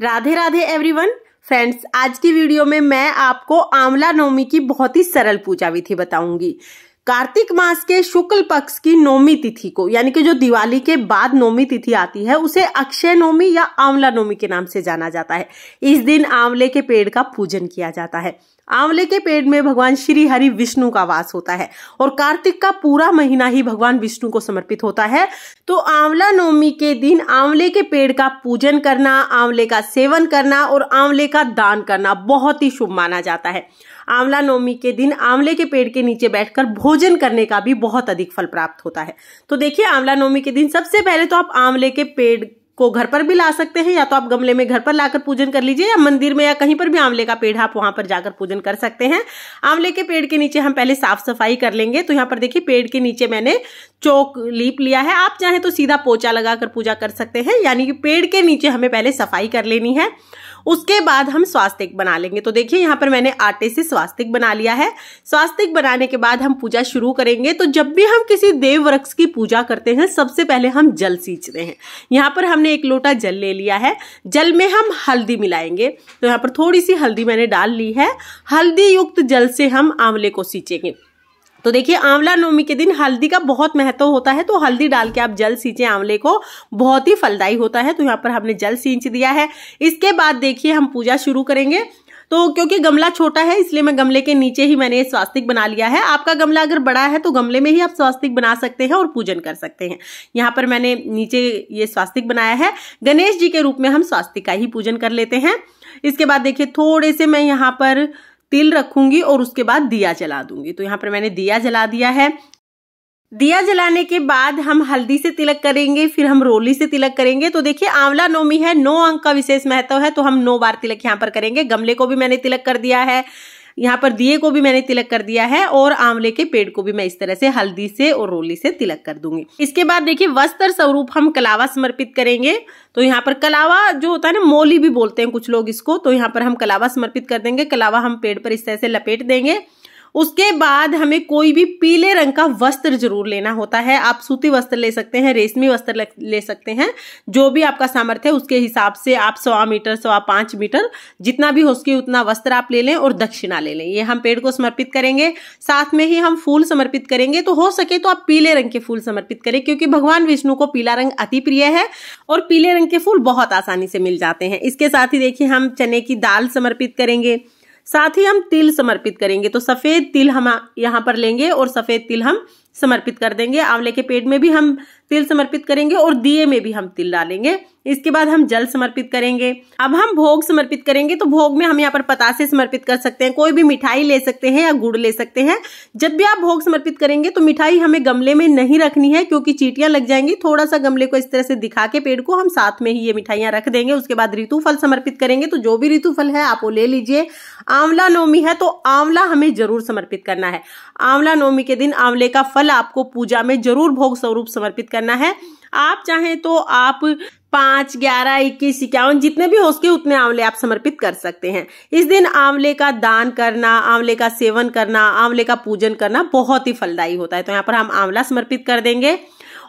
Radhe Radhe everyone friends आज की video में मैं आपको आंवला नवमी की बहुत ही सरल पूजा विधि बताऊंगी कार्तिक मास के शुक्ल पक्ष की नवमी तिथि को यानी कि जो दिवाली के बाद नवमी तिथि आती है उसे अक्षय नवमी या आंवला नवमी के नाम से जाना जाता है इस दिन आंवले के पेड़ का पूजन किया जाता है आंवले के पेड़ में भगवान श्री हरि विष्णु का वास होता है और कार्तिक का पूरा महीना ही भगवान विष्णु को समर्पित होता है तो आंवला नवमी के दिन आंवले के पेड़ का पूजन करना आंवले का सेवन करना और आंवले का दान करना बहुत ही शुभ माना जाता है आंवला नवमी के दिन आंवले के पेड़ के नीचे बैठकर भोजन करने का भी बहुत अधिक फल प्राप्त होता है तो देखिए आंवला नवमी के दिन सबसे पहले तो आप आंवले के पेड़ को घर पर भी ला सकते हैं या तो आप गमले में घर पर लाकर पूजन कर लीजिए या मंदिर में या कहीं पर भी आंवले का पेड़ है आप वहां पर जाकर पूजन कर सकते हैं आंवले के पेड़ के नीचे हम पहले साफ सफाई कर लेंगे तो यहाँ पर देखिए पेड़ के नीचे मैंने चौक लीप लिया है आप चाहें तो सीधा पोचा लगा कर पूजा कर सकते हैं यानी कि पेड़ के नीचे हमें पहले सफाई कर लेनी है उसके बाद हम स्वास्तिक बना लेंगे तो देखिए यहाँ पर मैंने आटे से स्वास्तिक बना लिया है स्वास्तिक बनाने के बाद हम पूजा शुरू करेंगे तो जब भी हम किसी देव वृक्ष की पूजा करते हैं सबसे पहले हम जल सींचते हैं यहाँ पर हमने एक लोटा जल ले लिया है जल में हम हल्दी मिलाएंगे तो यहाँ पर थोड़ी सी हल्दी मैंने डाल ली है हल्दी युक्त जल से हम आंवले को सींचेंगे तो देखिए आंवला नवमी के दिन हल्दी का बहुत महत्व होता है तो हल्दी डाल के आप जल सींचे आंवले को बहुत ही फलदायी होता है तो यहाँ पर हमने जल सींच दिया है इसके बाद देखिए हम पूजा शुरू करेंगे तो क्योंकि गमला छोटा है इसलिए मैं गमले के नीचे ही मैंने स्वास्तिक बना लिया है आपका गमला अगर बड़ा है तो गमले में ही आप स्वास्तिक बना सकते हैं और पूजन कर सकते हैं यहाँ पर मैंने नीचे ये स्वास्तिक बनाया है गणेश जी के रूप में हम स्वास्तिक का ही पूजन कर लेते हैं इसके बाद देखिए थोड़े से मैं यहाँ पर तिल रखूंगी और उसके बाद दिया जला दूंगी तो यहाँ पर मैंने दिया जला दिया है दिया जलाने के बाद हम हल्दी से तिलक करेंगे फिर हम रोली से तिलक करेंगे तो देखिए आंवला नौमी है नौ अंक का विशेष महत्व है तो हम नौ बार तिलक यहाँ पर करेंगे गमले को भी मैंने तिलक कर दिया है यहाँ पर दिए को भी मैंने तिलक कर दिया है और आंवले के पेड़ को भी मैं इस तरह से हल्दी से और रोली से तिलक कर दूंगी इसके बाद देखिए वस्त्र स्वरूप हम कलावा समर्पित करेंगे तो यहाँ पर कलावा जो होता है ना मोली भी बोलते हैं कुछ लोग इसको तो यहाँ पर हम कलावा समर्पित कर देंगे कलावा हम पेड़ पर इस तरह से लपेट देंगे उसके बाद हमें कोई भी पीले रंग का वस्त्र जरूर लेना होता है आप सूती वस्त्र ले सकते हैं रेशमी वस्त्र ले सकते हैं जो भी आपका सामर्थ्य है उसके हिसाब से आप सवा मीटर सवा पांच मीटर जितना भी हो सके उतना वस्त्र आप ले लें और दक्षिणा ले लें ये हम पेड़ को समर्पित करेंगे साथ में ही हम फूल समर्पित करेंगे तो हो सके तो आप पीले रंग के फूल समर्पित करें क्योंकि भगवान विष्णु को पीला रंग अति प्रिय है और पीले रंग के फूल बहुत आसानी से मिल जाते हैं इसके साथ ही देखिए हम चने की दाल समर्पित करेंगे साथ ही हम तिल समर्पित करेंगे तो सफेद तिल हम यहाँ पर लेंगे और सफेद तिल हम समर्पित कर देंगे आंवले के पेड़ में भी हम तिल समर्पित करेंगे और दिए में भी हम तिल डालेंगे इसके बाद हम जल समर्पित करेंगे अब हम भोग समर्पित करेंगे तो भोग में हम यहाँ पर पतासे समर्पित कर सकते हैं कोई भी मिठाई ले सकते हैं या गुड़ ले सकते हैं जब भी आप भोग समर्पित करेंगे तो मिठाई हमें गमले में नहीं रखनी है क्योंकि चीटियां लग जाएंगी थोड़ा सा गमले को इस तरह से दिखा के पेड़ को हम साथ में ही ये मिठाइयाँ रख देंगे उसके बाद ऋतु फल समर्पित करेंगे तो जो भी ऋतुफल है आप वो ले लीजिए आंवला नवमी है तो आंवला हमें जरूर समर्पित करना है आंवला नवमी के दिन आंवले का फल आपको पूजा में जरूर भोग स्वरूप समर्पित करना है आप चाहें तो आप पांच ग्यारह इक्कीस इक्यावन जितने भी हो सके उतने आंवले आप समर्पित कर सकते हैं इस दिन आंवले का दान करना आंवले का सेवन करना आंवले का पूजन करना बहुत ही फलदायी होता है तो यहाँ पर हम आंवला समर्पित कर देंगे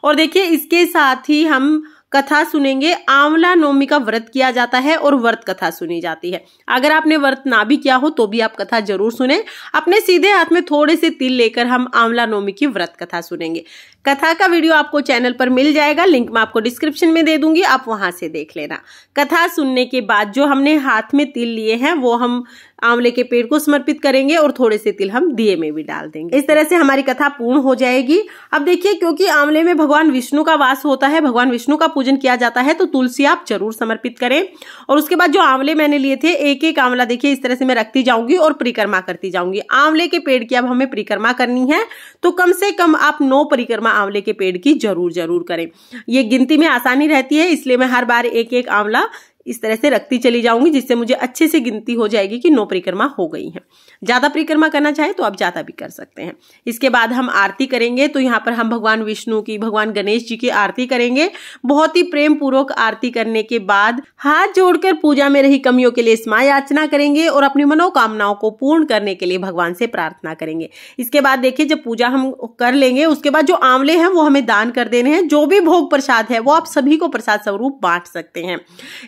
और देखिए इसके साथ ही हम कथा सुनेंगे आंवला नवमी का व्रत किया जाता है और व्रत कथा सुनी जाती है अगर आपने व्रत ना भी किया हो तो भी आप कथा जरूर सुने अपने सीधे हाथ में थोड़े से तिल लेकर हम आंवला नवमी की व्रत कथा सुनेंगे कथा का वीडियो आपको चैनल पर मिल जाएगा लिंक मैं आपको डिस्क्रिप्शन में दे दूंगी आप वहां से देख लेना कथा सुनने के बाद जो हमने हाथ में तिल लिए हैं वो हम आंवले के पेड़ को समर्पित करेंगे और थोड़े से तिल हम दिए में भी डाल देंगे इस तरह से हमारी कथा पूर्ण हो जाएगी अब देखिए क्योंकि आंवले में भगवान विष्णु का वास होता है भगवान विष्णु का पूजन किया जाता है तो तुलसी आप जरूर समर्पित करें और उसके बाद जो आंवले मैंने लिए थे एक एक आंवला देखिए इस तरह से मैं रखती जाऊंगी और परिक्रमा करती जाऊंगी आंवले के पेड़ की अब हमें परिक्रमा करनी है तो कम से कम आप नौ परिक्रमा आंवले के पेड़ की जरूर जरूर करें ये गिनती में आसानी रहती है इसलिए मैं हर बार एक एक आंवला इस तरह से रखती चली जाऊंगी जिससे मुझे अच्छे से गिनती हो जाएगी कि नौ परिक्रमा हो गई है ज़्यादा परिक्रमा करना चाहे तो आप ज़्यादा भी कर सकते हैं इसके बाद हम आरती करेंगे तो यहाँ पर हम भगवान विष्णु की भगवान गणेश जी की आरती करेंगे बहुत ही प्रेम पूर्वक आरती करने के बाद हाथ जोड़कर पूजा में रही कमियों के लिए स्मा याचना करेंगे और अपनी मनोकामनाओं को पूर्ण करने के लिए भगवान से प्रार्थना करेंगे इसके बाद देखिए जब पूजा हम कर लेंगे उसके बाद जो आंवले हैं वो हमें दान कर देने हैं जो भी भोग प्रसाद है वो आप सभी को प्रसाद स्वरूप बांट सकते हैं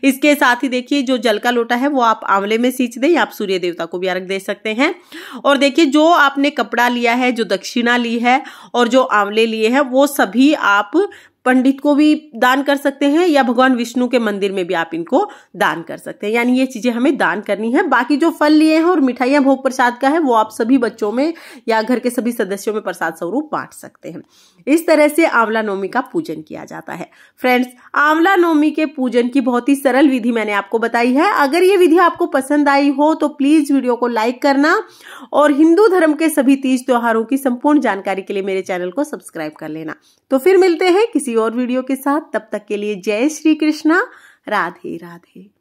इसके इसके साथ ही देखिए जो जल का लोटा है वो आप आंवले में सींच दें या आप सूर्य देवता को भी अर्घ दे सकते हैं और देखिए जो आपने कपड़ा लिया है जो दक्षिणा ली है और जो आंवले लिए हैं वो सभी आप पंडित को भी दान कर सकते हैं या भगवान विष्णु के मंदिर में भी आप इनको दान कर सकते हैं यानी ये चीजें हमें दान करनी है बाकी जो फल लिए हैं और मिठाइयाँ भोग प्रसाद का है वो आप सभी बच्चों में या घर के सभी सदस्यों में प्रसाद स्वरूप बांट सकते हैं इस तरह से आंवला नवमी का पूजन किया जाता है फ्रेंड्स आंवला नवमी के पूजन की बहुत ही सरल विधि मैंने आपको बताई है अगर ये विधि आपको पसंद आई हो तो प्लीज वीडियो को लाइक करना और हिंदू धर्म के सभी तीज त्योहारों की संपूर्ण जानकारी के लिए मेरे चैनल को सब्सक्राइब कर लेना तो फिर मिलते हैं किसी और वीडियो के साथ तब तक के लिए जय श्री कृष्णा राधे राधे